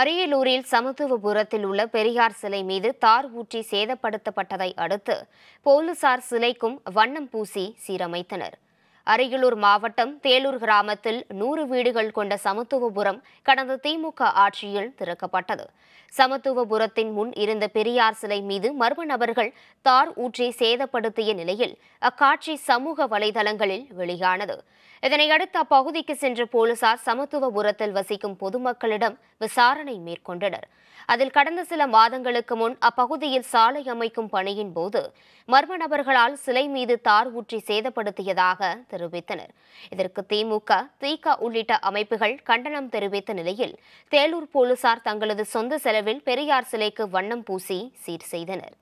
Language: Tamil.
அரியலூரில் சமத்துவபுரத்தில் உள்ள பெரியார் சிலை மீது தார் ஊற்றி சேதப்படுத்தப்பட்டதை அடுத்து போலீசார் சிலைக்கும் வண்ணம் பூசி சீரமைத்தனர் அரியலூர் மாவட்டம் தேலூர் கிராமத்தில் நூறு வீடுகள் கொண்ட சமத்துவபுரம் கடந்த திமுக ஆட்சியில் திறக்கப்பட்டது சமத்துவபுரத்தின் முன் இருந்த பெரியார் சிலை மீது மர்ம நபர்கள் தார் ஊற்றி சேதப்படுத்திய நிலையில் அக்காட்சி சமூக வலைதளங்களில் வெளியானது இதனையடுத்து அப்பகுதிக்கு சென்ற போலீசார் சமத்துவபுரத்தில் வசிக்கும் பொதுமக்களிடம் விசாரணை மேற்கொண்டனர் அதில் கடந்த சில மாதங்களுக்கு முன் அப்பகுதியில் சாலை அமைக்கும் பணியின் போது மர்ம நபர்களால் சிலை மீது தார் ஊற்றி சேதப்படுத்தியதாக தெரிவித்தனர் இதற்கு திமுக திக உள்ளிட்ட அமைப்புகள் கண்டனம் தெரிவித்த நிலையில் தேலூர் போலீசார் தங்களது சொந்த செலவில் பெரியார் சிலைக்கு வண்ணம் பூசி சீர் செய்தனர்